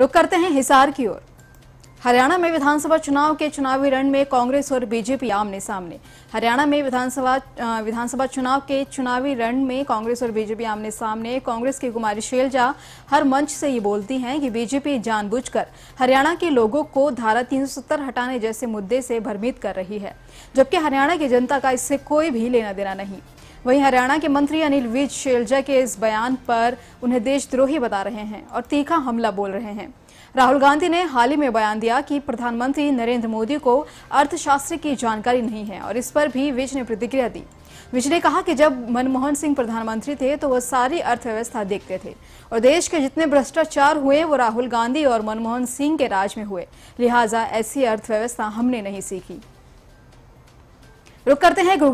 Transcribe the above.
रुक करते हैं हिसार की ओर हरियाणा में विधानसभा चुनाव के चुनावी रण में कांग्रेस और बीजेपी आमने सामने हरियाणा में विधानसभा विधानसभा चुनाव के चुनावी रण में कांग्रेस और बीजेपी आमने सामने कांग्रेस की कुमारी शैलजा हर मंच से ये बोलती हैं कि बीजेपी जानबूझकर हरियाणा के लोगों को धारा 370 हटाने जैसे मुद्दे से भ्रमित कर रही है जबकि हरियाणा की जनता का इससे कोई भी लेना देना नहीं वहीं हरियाणा के मंत्री अनिल विज शेलजा के इस बयान पर उन्हें देशद्रोही बता रहे हैं और तीखा हमला बोल रहे हैं राहुल गांधी ने हाल ही में बयान दिया कि प्रधानमंत्री नरेंद्र मोदी को अर्थशास्त्र की जानकारी नहीं है और इस पर भी विज ने प्रतिक्रिया दी विज ने कहा कि जब मनमोहन सिंह प्रधानमंत्री थे तो वह सारी अर्थव्यवस्था देखते थे और देश के जितने भ्रष्टाचार हुए वो राहुल गांधी और मनमोहन सिंह के राज में हुए लिहाजा ऐसी अर्थव्यवस्था हमने नहीं सीखी रुक करते हैं